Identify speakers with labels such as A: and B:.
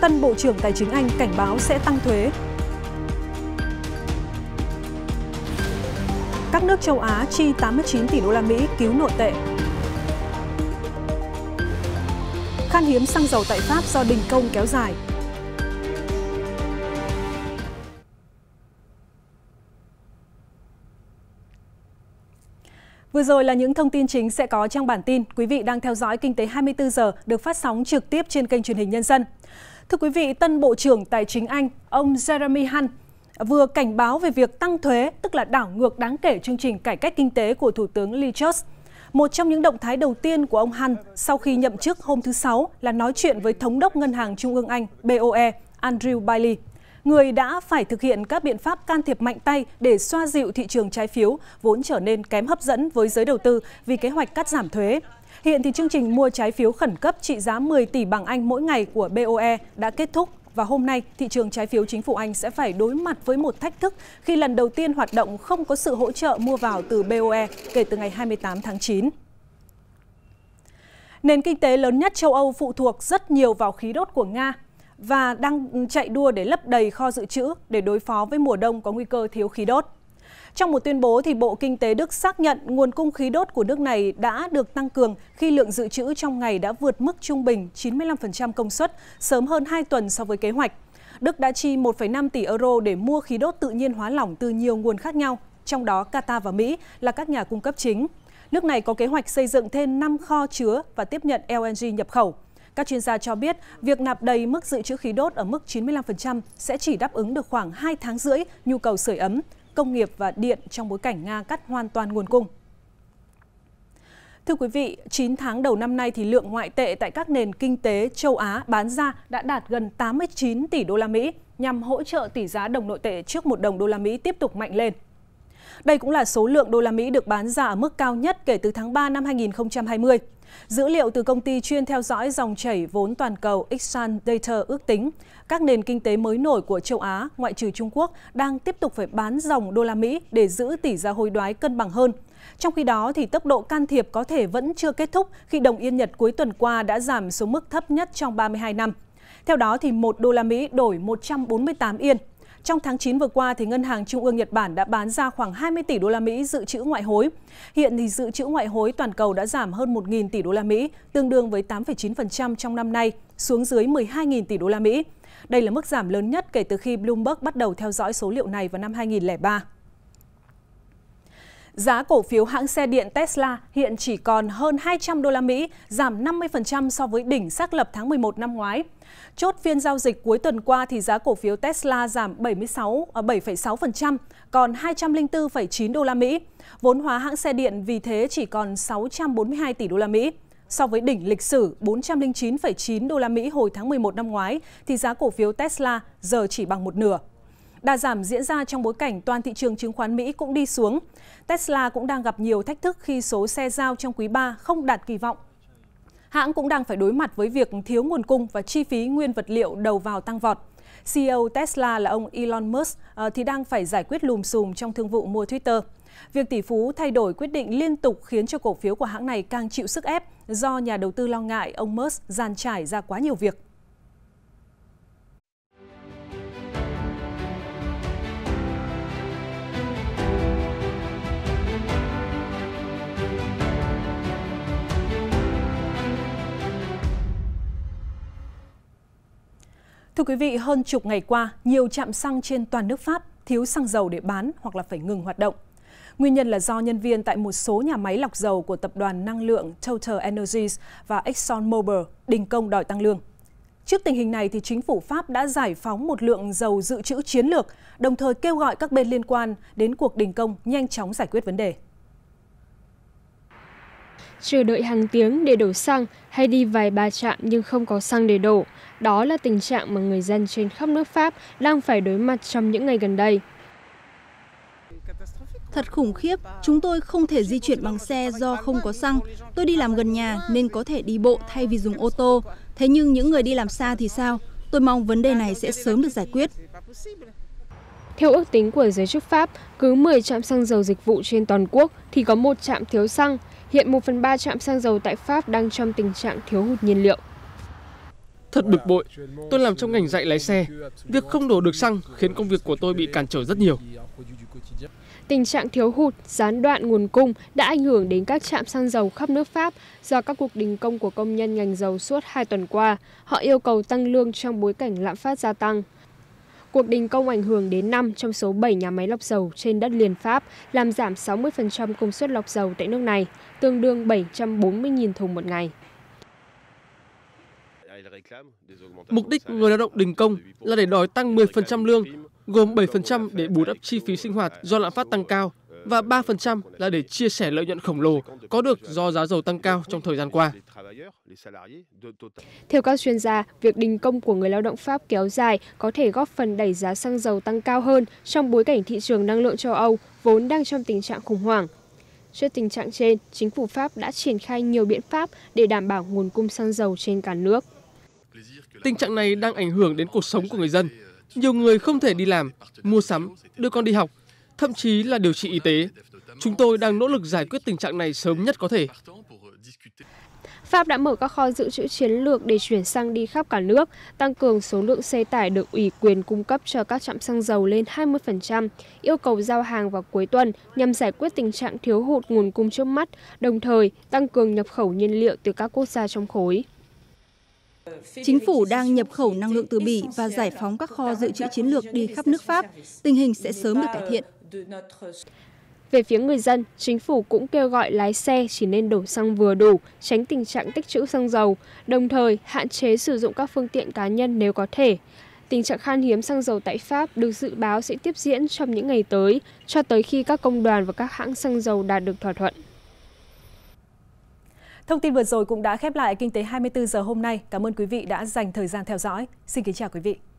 A: tân Bộ trưởng Tài chính Anh cảnh báo sẽ tăng thuế. Các nước châu Á chi 89 tỷ đô la Mỹ cứu nội tệ. Khan hiếm xăng dầu tại Pháp do đình công kéo dài. Vừa rồi là những thông tin chính sẽ có trong bản tin. Quý vị đang theo dõi Kinh tế 24 giờ được phát sóng trực tiếp trên kênh truyền hình Nhân dân. Thưa quý vị, tân Bộ trưởng Tài chính Anh, ông Jeremy Hunt, vừa cảnh báo về việc tăng thuế, tức là đảo ngược đáng kể chương trình cải cách kinh tế của Thủ tướng Lee Truss. Một trong những động thái đầu tiên của ông Hunt sau khi nhậm chức hôm thứ Sáu là nói chuyện với Thống đốc Ngân hàng Trung ương Anh BOE Andrew Bailey, người đã phải thực hiện các biện pháp can thiệp mạnh tay để xoa dịu thị trường trái phiếu vốn trở nên kém hấp dẫn với giới đầu tư vì kế hoạch cắt giảm thuế. Hiện thì chương trình mua trái phiếu khẩn cấp trị giá 10 tỷ bảng Anh mỗi ngày của BOE đã kết thúc và hôm nay thị trường trái phiếu chính phủ Anh sẽ phải đối mặt với một thách thức khi lần đầu tiên hoạt động không có sự hỗ trợ mua vào từ BOE kể từ ngày 28 tháng 9. Nền kinh tế lớn nhất châu Âu phụ thuộc rất nhiều vào khí đốt của Nga và đang chạy đua để lấp đầy kho dự trữ để đối phó với mùa đông có nguy cơ thiếu khí đốt. Trong một tuyên bố, thì Bộ Kinh tế Đức xác nhận nguồn cung khí đốt của nước này đã được tăng cường khi lượng dự trữ trong ngày đã vượt mức trung bình 95% công suất, sớm hơn 2 tuần so với kế hoạch. Đức đã chi 1,5 tỷ euro để mua khí đốt tự nhiên hóa lỏng từ nhiều nguồn khác nhau, trong đó Qatar và Mỹ là các nhà cung cấp chính. Nước này có kế hoạch xây dựng thêm 5 kho chứa và tiếp nhận LNG nhập khẩu. Các chuyên gia cho biết, việc nạp đầy mức dự trữ khí đốt ở mức 95% sẽ chỉ đáp ứng được khoảng 2 tháng rưỡi nhu cầu sưởi ấm, công nghiệp và điện trong bối cảnh Nga cắt hoàn toàn nguồn cung. Thưa quý vị, 9 tháng đầu năm nay thì lượng ngoại tệ tại các nền kinh tế châu Á bán ra đã đạt gần 89 tỷ đô la Mỹ nhằm hỗ trợ tỷ giá đồng nội tệ trước một đồng đô la Mỹ tiếp tục mạnh lên. Đây cũng là số lượng đô la Mỹ được bán ra ở mức cao nhất kể từ tháng 3 năm 2020. Dữ liệu từ công ty chuyên theo dõi dòng chảy vốn toàn cầu Exxon Data ước tính, các nền kinh tế mới nổi của châu Á, ngoại trừ Trung Quốc, đang tiếp tục phải bán dòng đô la Mỹ để giữ tỷ giá hối đoái cân bằng hơn. Trong khi đó, thì tốc độ can thiệp có thể vẫn chưa kết thúc khi đồng yên Nhật cuối tuần qua đã giảm xuống mức thấp nhất trong 32 năm. Theo đó, thì 1 đô la Mỹ đổi 148 yên. Trong tháng 9 vừa qua, thì Ngân hàng Trung ương Nhật Bản đã bán ra khoảng 20 tỷ đô la Mỹ dự trữ ngoại hối. Hiện thì dự trữ ngoại hối toàn cầu đã giảm hơn 1.000 tỷ đô la Mỹ, tương đương với 8,9% trong năm nay, xuống dưới 12.000 tỷ đô la Mỹ. Đây là mức giảm lớn nhất kể từ khi Bloomberg bắt đầu theo dõi số liệu này vào năm 2003. Giá cổ phiếu hãng xe điện Tesla hiện chỉ còn hơn 200 đô la Mỹ, giảm 50% so với đỉnh xác lập tháng 11 năm ngoái. Chốt phiên giao dịch cuối tuần qua thì giá cổ phiếu Tesla giảm 76 7,6%, ờ, còn 204,9 đô la Mỹ. Vốn hóa hãng xe điện vì thế chỉ còn 642 tỷ đô la Mỹ. So với đỉnh lịch sử 409,9 đô la Mỹ hồi tháng 11 năm ngoái thì giá cổ phiếu Tesla giờ chỉ bằng một nửa đa giảm diễn ra trong bối cảnh toàn thị trường chứng khoán Mỹ cũng đi xuống. Tesla cũng đang gặp nhiều thách thức khi số xe giao trong quý 3 không đạt kỳ vọng. Hãng cũng đang phải đối mặt với việc thiếu nguồn cung và chi phí nguyên vật liệu đầu vào tăng vọt. CEO Tesla là ông Elon Musk ờ, thì đang phải giải quyết lùm xùm trong thương vụ mua Twitter. Việc tỷ phú thay đổi quyết định liên tục khiến cho cổ phiếu của hãng này càng chịu sức ép do nhà đầu tư lo ngại ông Musk giàn trải ra quá nhiều việc. Thưa quý vị, hơn chục ngày qua, nhiều trạm xăng trên toàn nước Pháp thiếu xăng dầu để bán hoặc là phải ngừng hoạt động. Nguyên nhân là do nhân viên tại một số nhà máy lọc dầu của tập đoàn năng lượng Total Energies và ExxonMobil đình công đòi tăng lương. Trước tình hình này, thì chính phủ Pháp đã giải phóng một lượng dầu dự trữ chiến lược, đồng thời kêu gọi các bên liên quan đến cuộc đình công nhanh chóng giải quyết vấn đề
B: chờ đợi hàng tiếng để đổ xăng hay đi vài ba trạm nhưng không có xăng để đổ. Đó là tình trạng mà người dân trên khắp nước Pháp đang phải đối mặt trong những ngày gần đây. Thật khủng khiếp, chúng tôi không thể di chuyển bằng xe do không có xăng. Tôi đi làm gần nhà nên có thể đi bộ thay vì dùng ô tô. Thế nhưng những người đi làm xa thì sao? Tôi mong vấn đề này sẽ sớm được giải quyết. Theo ước tính của giới chức Pháp, cứ 10 trạm xăng dầu dịch vụ trên toàn quốc thì có một trạm thiếu xăng. Hiện 1 phần 3 trạm xăng dầu tại Pháp đang trong tình trạng thiếu hụt nhiên liệu.
C: Thật bực bội, tôi làm trong ngành dạy lái xe. Việc không đổ được xăng khiến công việc của tôi bị cản trở rất nhiều.
B: Tình trạng thiếu hụt, gián đoạn nguồn cung đã ảnh hưởng đến các trạm xăng dầu khắp nước Pháp do các cuộc đình công của công nhân ngành dầu suốt hai tuần qua. Họ yêu cầu tăng lương trong bối cảnh lạm phát gia tăng. Cuộc đình công ảnh hưởng đến 5 trong số 7 nhà máy lọc dầu trên đất liền Pháp, làm giảm 60% công suất lọc dầu tại nước này, tương đương 740.000 thùng một ngày.
C: Mục đích người lao động đình công là để đòi tăng 10% lương, gồm 7% để bù đắp chi phí sinh hoạt do lạm phát tăng cao và 3% là để chia sẻ lợi nhuận khổng lồ có được do giá dầu tăng cao trong thời gian qua.
B: Theo các chuyên gia, việc đình công của người lao động Pháp kéo dài có thể góp phần đẩy giá xăng dầu tăng cao hơn trong bối cảnh thị trường năng lượng châu Âu vốn đang trong tình trạng khủng hoảng. Trước tình trạng trên, chính phủ Pháp đã triển khai nhiều biện pháp để đảm bảo nguồn cung xăng dầu trên cả nước.
C: Tình trạng này đang ảnh hưởng đến cuộc sống của người dân. Nhiều người không thể đi làm, mua sắm, đưa con đi học thậm chí là điều trị y tế. Chúng tôi đang nỗ lực giải quyết tình trạng này sớm nhất có thể.
B: Pháp đã mở các kho dự trữ chiến lược để chuyển xăng đi khắp cả nước, tăng cường số lượng xe tải được ủy quyền cung cấp cho các trạm xăng dầu lên 20%, yêu cầu giao hàng vào cuối tuần nhằm giải quyết tình trạng thiếu hụt nguồn cung trước mắt, đồng thời tăng cường nhập khẩu nhiên liệu từ các quốc gia trong khối. Chính phủ đang nhập khẩu năng lượng từ Bỉ và giải phóng các kho dự trữ chiến lược đi khắp nước Pháp. Tình hình sẽ sớm được cải thiện. Về phía người dân, chính phủ cũng kêu gọi lái xe chỉ nên đổ xăng vừa đủ, tránh tình trạng tích trữ xăng dầu, đồng thời hạn chế sử dụng các phương tiện cá nhân nếu có thể. Tình trạng khan hiếm xăng dầu tại Pháp được dự báo sẽ tiếp diễn trong những ngày tới, cho tới khi các công đoàn và các hãng xăng dầu đạt được thỏa thuận.
A: Thông tin vừa rồi cũng đã khép lại Kinh tế 24 giờ hôm nay. Cảm ơn quý vị đã dành thời gian theo dõi. Xin kính chào quý vị.